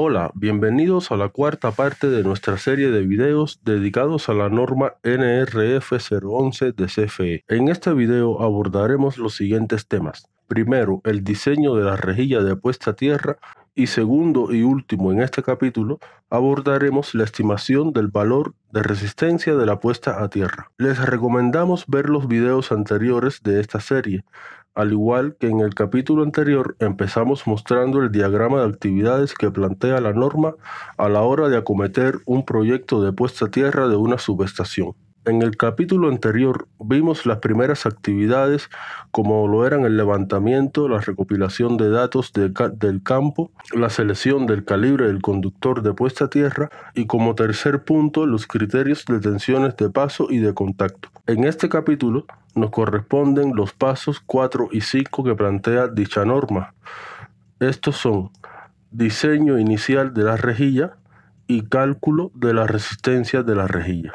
Hola, bienvenidos a la cuarta parte de nuestra serie de videos dedicados a la norma NRF 011 de CFE. En este video abordaremos los siguientes temas. Primero, el diseño de la rejilla de puesta a tierra y segundo y último, en este capítulo abordaremos la estimación del valor de resistencia de la puesta a tierra. Les recomendamos ver los videos anteriores de esta serie. Al igual que en el capítulo anterior empezamos mostrando el diagrama de actividades que plantea la norma a la hora de acometer un proyecto de puesta a tierra de una subestación. En el capítulo anterior vimos las primeras actividades como lo eran el levantamiento, la recopilación de datos del campo, la selección del calibre del conductor de puesta a tierra y como tercer punto los criterios de tensiones de paso y de contacto. En este capítulo nos corresponden los pasos 4 y 5 que plantea dicha norma. Estos son diseño inicial de la rejilla y cálculo de la resistencia de la rejilla.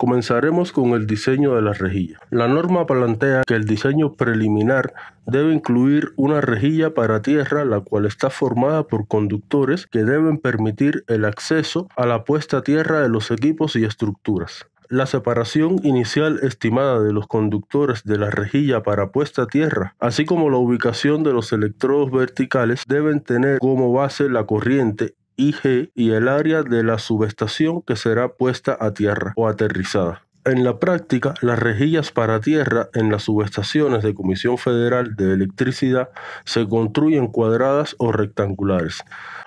Comenzaremos con el diseño de la rejilla. La norma plantea que el diseño preliminar debe incluir una rejilla para tierra la cual está formada por conductores que deben permitir el acceso a la puesta a tierra de los equipos y estructuras. La separación inicial estimada de los conductores de la rejilla para puesta a tierra, así como la ubicación de los electrodos verticales, deben tener como base la corriente y el área de la subestación que será puesta a tierra o aterrizada. En la práctica, las rejillas para tierra en las subestaciones de Comisión Federal de Electricidad se construyen cuadradas o rectangulares.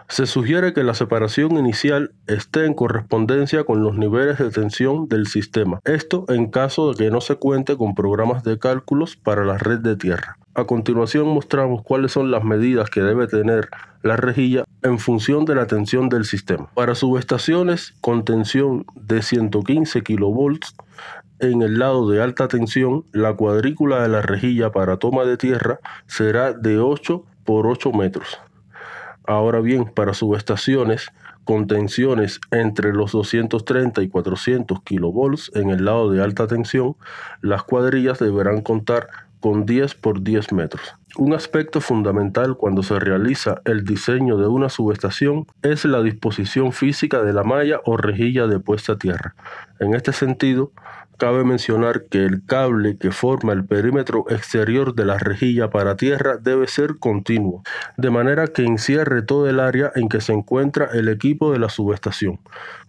Se sugiere que la separación inicial esté en correspondencia con los niveles de tensión del sistema, esto en caso de que no se cuente con programas de cálculos para la red de tierra. A continuación mostramos cuáles son las medidas que debe tener la rejilla en función de la tensión del sistema. Para subestaciones con tensión de 115 kV en el lado de alta tensión, la cuadrícula de la rejilla para toma de tierra será de 8 por 8 metros. Ahora bien, para subestaciones con tensiones entre los 230 y 400 kV en el lado de alta tensión, las cuadrillas deberán contar con 10 por 10 metros. Un aspecto fundamental cuando se realiza el diseño de una subestación es la disposición física de la malla o rejilla de puesta a tierra. En este sentido, cabe mencionar que el cable que forma el perímetro exterior de la rejilla para tierra debe ser continuo, de manera que encierre todo el área en que se encuentra el equipo de la subestación.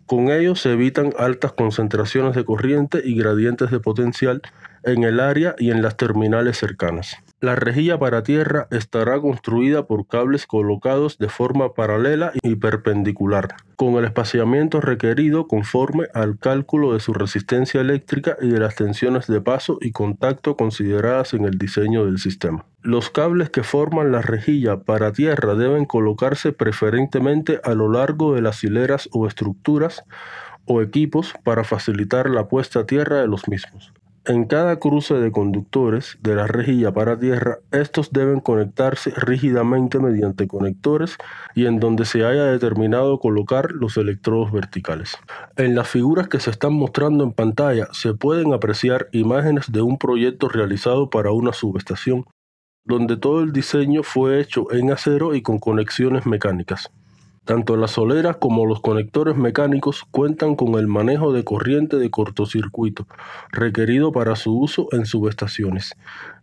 Con ello se evitan altas concentraciones de corriente y gradientes de potencial en el área y en las terminales cercanas. La rejilla para tierra estará construida por cables colocados de forma paralela y perpendicular, con el espaciamiento requerido conforme al cálculo de su resistencia eléctrica y de las tensiones de paso y contacto consideradas en el diseño del sistema. Los cables que forman la rejilla para tierra deben colocarse preferentemente a lo largo de las hileras o estructuras o equipos para facilitar la puesta a tierra de los mismos. En cada cruce de conductores de la rejilla para tierra, estos deben conectarse rígidamente mediante conectores y en donde se haya determinado colocar los electrodos verticales. En las figuras que se están mostrando en pantalla se pueden apreciar imágenes de un proyecto realizado para una subestación, donde todo el diseño fue hecho en acero y con conexiones mecánicas. Tanto las soleras como los conectores mecánicos cuentan con el manejo de corriente de cortocircuito requerido para su uso en subestaciones.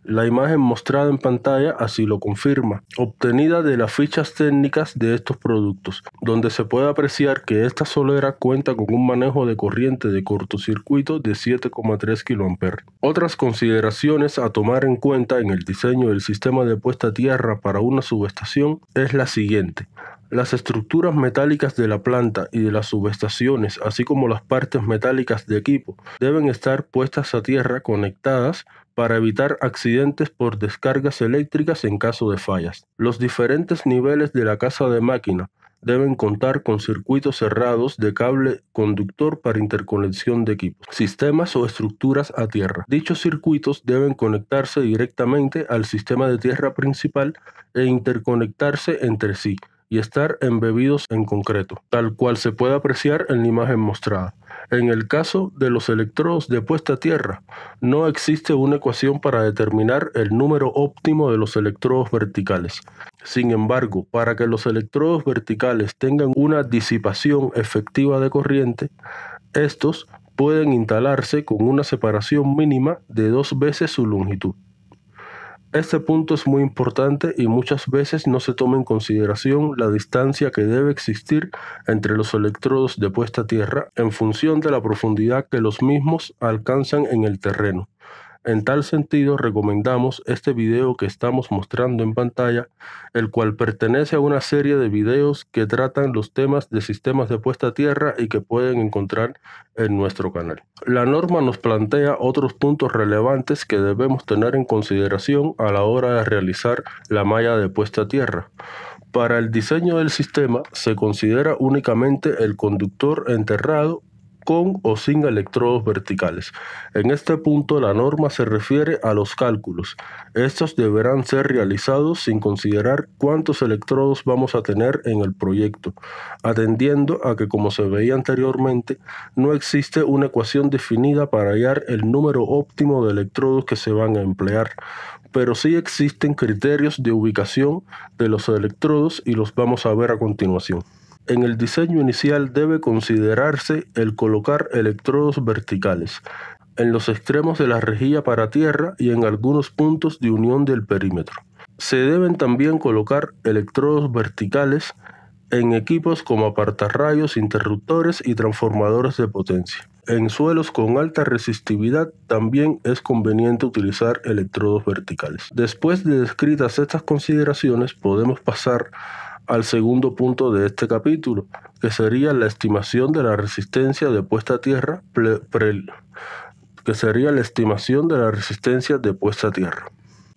La imagen mostrada en pantalla así lo confirma, obtenida de las fichas técnicas de estos productos, donde se puede apreciar que esta solera cuenta con un manejo de corriente de cortocircuito de 7,3 kA. Otras consideraciones a tomar en cuenta en el diseño del sistema de puesta a tierra para una subestación es la siguiente. Las estructuras metálicas de la planta y de las subestaciones, así como las partes metálicas de equipo, deben estar puestas a tierra conectadas para evitar accidentes por descargas eléctricas en caso de fallas. Los diferentes niveles de la casa de máquina deben contar con circuitos cerrados de cable conductor para interconexión de equipos, sistemas o estructuras a tierra. Dichos circuitos deben conectarse directamente al sistema de tierra principal e interconectarse entre sí y estar embebidos en concreto, tal cual se puede apreciar en la imagen mostrada. En el caso de los electrodos de puesta a tierra, no existe una ecuación para determinar el número óptimo de los electrodos verticales. Sin embargo, para que los electrodos verticales tengan una disipación efectiva de corriente, estos pueden instalarse con una separación mínima de dos veces su longitud. Este punto es muy importante y muchas veces no se toma en consideración la distancia que debe existir entre los electrodos de puesta a tierra en función de la profundidad que los mismos alcanzan en el terreno. En tal sentido, recomendamos este video que estamos mostrando en pantalla, el cual pertenece a una serie de videos que tratan los temas de sistemas de puesta a tierra y que pueden encontrar en nuestro canal. La norma nos plantea otros puntos relevantes que debemos tener en consideración a la hora de realizar la malla de puesta a tierra. Para el diseño del sistema se considera únicamente el conductor enterrado con o sin electrodos verticales. En este punto la norma se refiere a los cálculos. Estos deberán ser realizados sin considerar cuántos electrodos vamos a tener en el proyecto, atendiendo a que como se veía anteriormente, no existe una ecuación definida para hallar el número óptimo de electrodos que se van a emplear, pero sí existen criterios de ubicación de los electrodos y los vamos a ver a continuación. En el diseño inicial debe considerarse el colocar electrodos verticales en los extremos de la rejilla para tierra y en algunos puntos de unión del perímetro. Se deben también colocar electrodos verticales en equipos como apartarrayos, interruptores y transformadores de potencia. En suelos con alta resistividad también es conveniente utilizar electrodos verticales. Después de descritas estas consideraciones podemos pasar al segundo punto de este capítulo, que sería la estimación de la resistencia de puesta a tierra, que sería la estimación de la resistencia de puesta a tierra.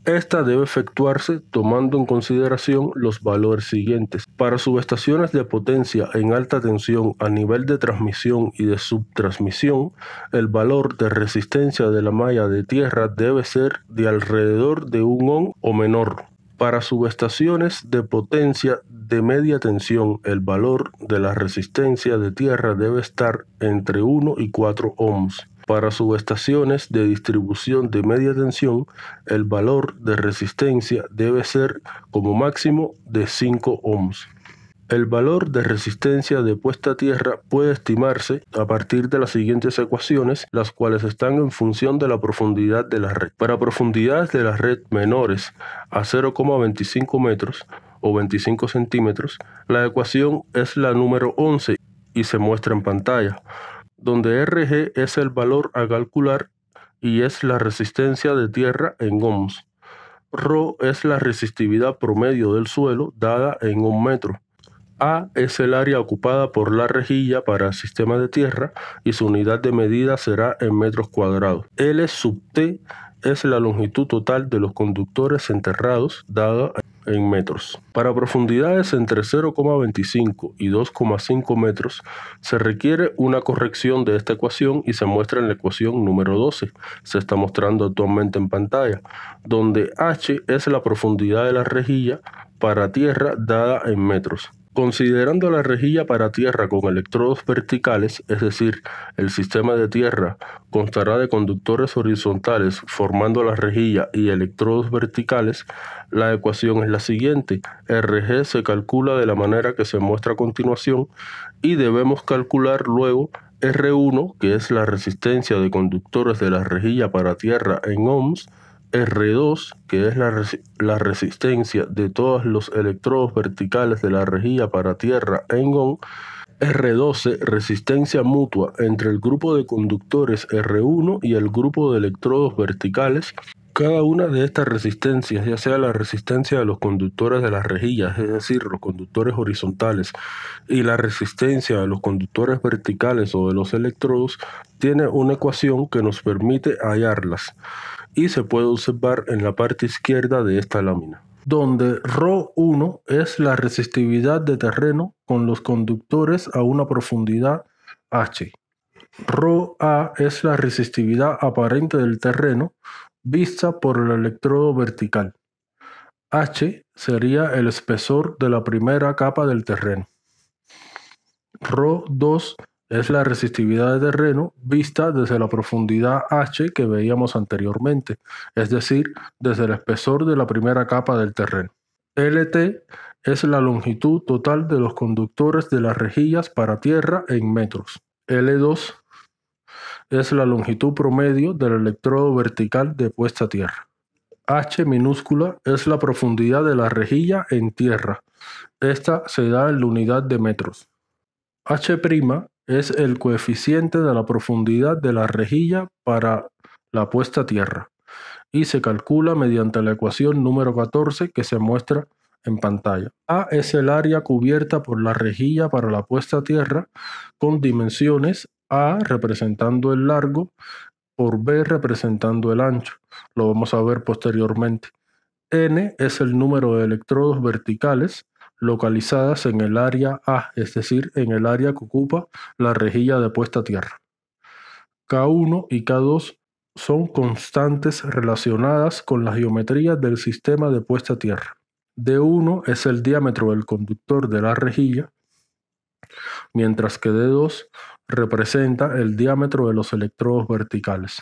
Esta debe efectuarse tomando en consideración los valores siguientes. Para subestaciones de potencia en alta tensión a nivel de transmisión y de subtransmisión, el valor de resistencia de la malla de tierra debe ser de alrededor de un ohm o menor. Para subestaciones de potencia de media tensión, el valor de la resistencia de tierra debe estar entre 1 y 4 ohms. Para subestaciones de distribución de media tensión, el valor de resistencia debe ser como máximo de 5 ohms. El valor de resistencia de puesta a tierra puede estimarse a partir de las siguientes ecuaciones, las cuales están en función de la profundidad de la red. Para profundidades de la red menores a 0,25 metros o 25 centímetros, la ecuación es la número 11 y se muestra en pantalla, donde RG es el valor a calcular y es la resistencia de tierra en ohms. Rho es la resistividad promedio del suelo dada en un metro a es el área ocupada por la rejilla para el sistema de tierra y su unidad de medida será en metros cuadrados. L sub T es la longitud total de los conductores enterrados dada en metros. Para profundidades entre 0,25 y 2,5 metros se requiere una corrección de esta ecuación y se muestra en la ecuación número 12, se está mostrando actualmente en pantalla, donde h es la profundidad de la rejilla para tierra dada en metros. Considerando la rejilla para tierra con electrodos verticales, es decir, el sistema de tierra constará de conductores horizontales formando la rejilla y electrodos verticales, la ecuación es la siguiente. Rg se calcula de la manera que se muestra a continuación y debemos calcular luego R1, que es la resistencia de conductores de la rejilla para tierra en ohms, R2, que es la, resistencia de todos los electrodos verticales de la rejilla para tierra en ENGON. R12, resistencia mutua entre el grupo de conductores R1 y el grupo de electrodos verticales. Cada una de estas resistencias, ya sea la resistencia de los conductores de las rejillas, es decir, los conductores horizontales, y la resistencia de los conductores verticales o de los electrodos, tiene una ecuación que nos permite hallarlas y se puede observar en la parte izquierda de esta lámina, donde ρ1 es la resistividad de terreno con los conductores a una profundidad h. ρA es la resistividad aparente del terreno vista por el electrodo vertical. H sería el espesor de la primera capa del terreno. ρ2 es la resistividad de terreno vista desde la profundidad H que veíamos anteriormente, es decir, desde el espesor de la primera capa del terreno. LT es la longitud total de los conductores de las rejillas para tierra en metros. L2 es la longitud promedio del electrodo vertical de puesta a tierra. H minúscula es la profundidad de la rejilla en tierra. Esta se da en la unidad de metros. H' es el coeficiente de la profundidad de la rejilla para la puesta a tierra y se calcula mediante la ecuación número 14 que se muestra en pantalla. A es el área cubierta por la rejilla para la puesta a tierra con dimensiones A representando el largo por B representando el ancho. Lo vamos a ver posteriormente. N es el número de electrodos verticales localizadas en el área A, es decir, en el área que ocupa la rejilla de puesta a tierra. K1 y K2 son constantes relacionadas con la geometría del sistema de puesta a tierra. D1 es el diámetro del conductor de la rejilla, mientras que D2 representa el diámetro de los electrodos verticales.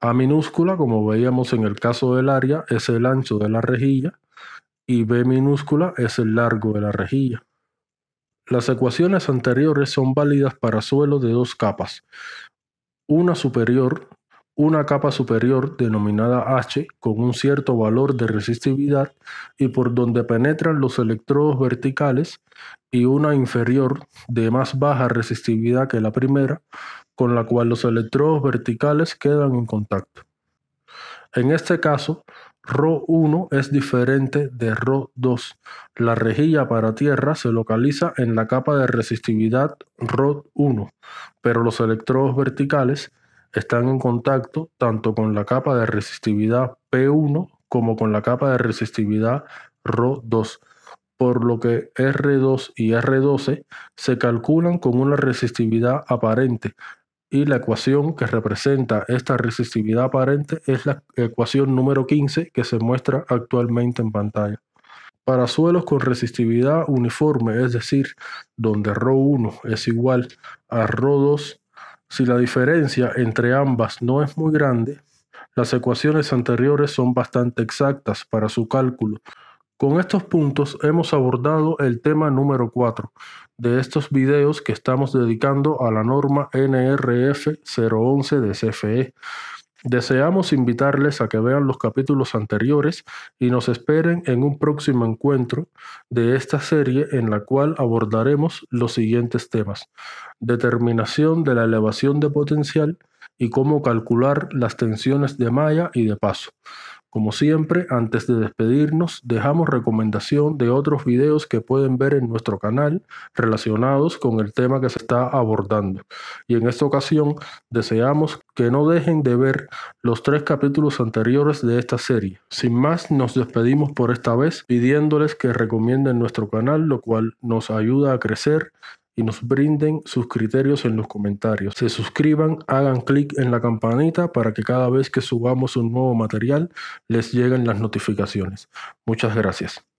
A minúscula, como veíamos en el caso del área, es el ancho de la rejilla y b minúscula es el largo de la rejilla. Las ecuaciones anteriores son válidas para suelos de dos capas, una superior, una capa superior denominada H con un cierto valor de resistividad y por donde penetran los electrodos verticales y una inferior de más baja resistividad que la primera con la cual los electrodos verticales quedan en contacto. En este caso, RO1 es diferente de RO2. La rejilla para tierra se localiza en la capa de resistividad RO1, pero los electrodos verticales están en contacto tanto con la capa de resistividad P1 como con la capa de resistividad RO2, por lo que R2 y R12 se calculan con una resistividad aparente, y la ecuación que representa esta resistividad aparente es la ecuación número 15 que se muestra actualmente en pantalla. Para suelos con resistividad uniforme, es decir, donde ρ1 es igual a ρ2, si la diferencia entre ambas no es muy grande, las ecuaciones anteriores son bastante exactas para su cálculo, con estos puntos hemos abordado el tema número 4 de estos videos que estamos dedicando a la norma NRF 011 de CFE. Deseamos invitarles a que vean los capítulos anteriores y nos esperen en un próximo encuentro de esta serie en la cual abordaremos los siguientes temas. Determinación de la elevación de potencial y cómo calcular las tensiones de malla y de paso. Como siempre, antes de despedirnos, dejamos recomendación de otros videos que pueden ver en nuestro canal relacionados con el tema que se está abordando. Y en esta ocasión, deseamos que no dejen de ver los tres capítulos anteriores de esta serie. Sin más, nos despedimos por esta vez pidiéndoles que recomienden nuestro canal, lo cual nos ayuda a crecer y nos brinden sus criterios en los comentarios. Se suscriban, hagan clic en la campanita para que cada vez que subamos un nuevo material les lleguen las notificaciones. Muchas gracias.